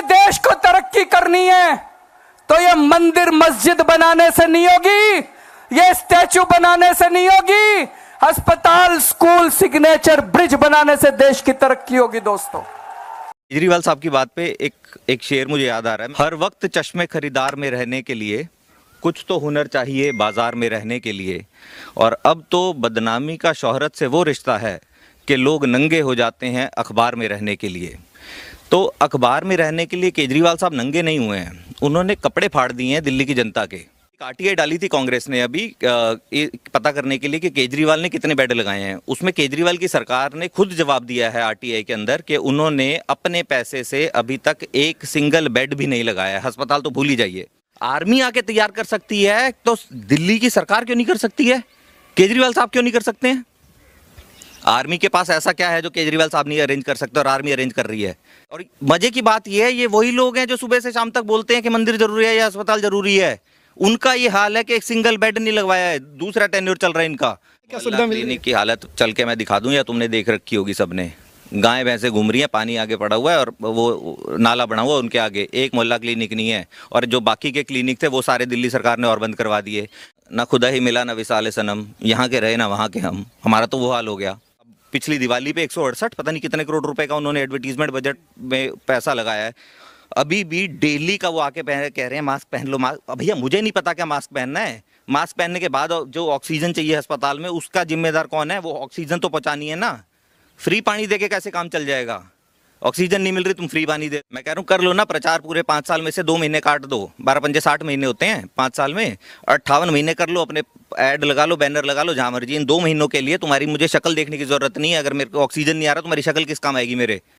पूरे देश को तरक्की करनी है तो ये मंदिर मस्जिद बनाने से नहीं होगी ये स्टैचू बनाने से नहीं होगी अस्पताल स्कूल सिग्नेचर ब्रिज बनाने से देश की तरक्की होगी दोस्तों केजरीवाल साहब की बात पे एक एक शेर मुझे याद आ रहा है हर वक्त चश्मे खरीदार में रहने के लिए कुछ तो हुनर चाहिए बाजार में रहने के लिए और अब तो बदनामी का शोहरत से वो रिश्ता है कि लोग नंगे हो जाते हैं अखबार में रहने के लिए तो अखबार में रहने के लिए केजरीवाल साहब नंगे नहीं हुए हैं उन्होंने कपड़े फाड़ दिए हैं दिल्ली की जनता के काटिए डाली थी कांग्रेस ने अभी पता करने के लिए कि केजरीवाल ने कितने बेड लगाए हैं उसमें केजरीवाल की सरकार ने खुद जवाब दिया है आरटीआई के अंदर कि उन्होंने अपने पैसे से अभी तक एक सिंगल बेड भी नहीं लगाया है अस्पताल तो भूल ही जाइए आर्मी आके तैयार कर सकती है तो दिल्ली की सरकार क्यों नहीं कर सकती है केजरीवाल साहब क्यों नहीं कर सकते हैं आर्मी के पास ऐसा क्या है जो केजरीवाल साहब नहीं अरेंज कर सकते और आर्मी अरेंज कर रही है और मजे की बात यह है ये वही लोग हैं जो सुबह से शाम तक बोलते हैं कि मंदिर जरूरी है या अस्पताल जरूरी है उनका ये हाल है कि एक सिंगल बेड नहीं लगवाया है दूसरा टेन्योर चल रहा है इनका क्या सुविधा क्लिनिक की हालत चल के मैं दिखा दूँ या तुमने देख रखी होगी सबने गाय भैंसे घूम रही हैं पानी आगे पड़ा हुआ है और वो नाला बना हुआ है उनके आगे एक मोहल्ला क्लिनिक नहीं है और जो बाकी के क्लिनिक थे वो सारे दिल्ली सरकार ने और बंद करवा दिए ना खुदा ही मिला ना विशाल सनम यहाँ के रहे ना वहाँ के हम हमारा तो वो हाल हो गया पिछली दिवाली पे एक पता नहीं कितने करोड़ रुपए का उन्होंने एडवर्टीजमेंट बजट में पैसा लगाया है अभी भी डेली का वो आके पहन कह रहे हैं मास्क पहन लो मास्क भैया मुझे नहीं पता क्या मास्क पहनना है मास्क पहनने के बाद जो ऑक्सीजन चाहिए अस्पताल में उसका जिम्मेदार कौन है वो ऑक्सीजन तो पहुँचानी है ना फ्री पानी दे के कैसे काम चल जाएगा ऑक्सीजन नहीं मिल रही तुम फ्री पानी दे मैं कह रहा हूँ कर लो ना प्रचार पूरे पाँच साल में से दो महीने काट दो बारह पंजे साठ महीने होते हैं पाँच साल में अट्ठावन महीने कर लो अपने ऐड लगा लो बैनर लगा लो जहाँ मर्जी इन दो महीनों के लिए तुम्हारी मुझे शक्ल देखने की जरूरत नहीं है अगर मेरे को ऑक्सीजन नहीं आ रहा तुम्हारी शक्ल किस काम आएगी मेरे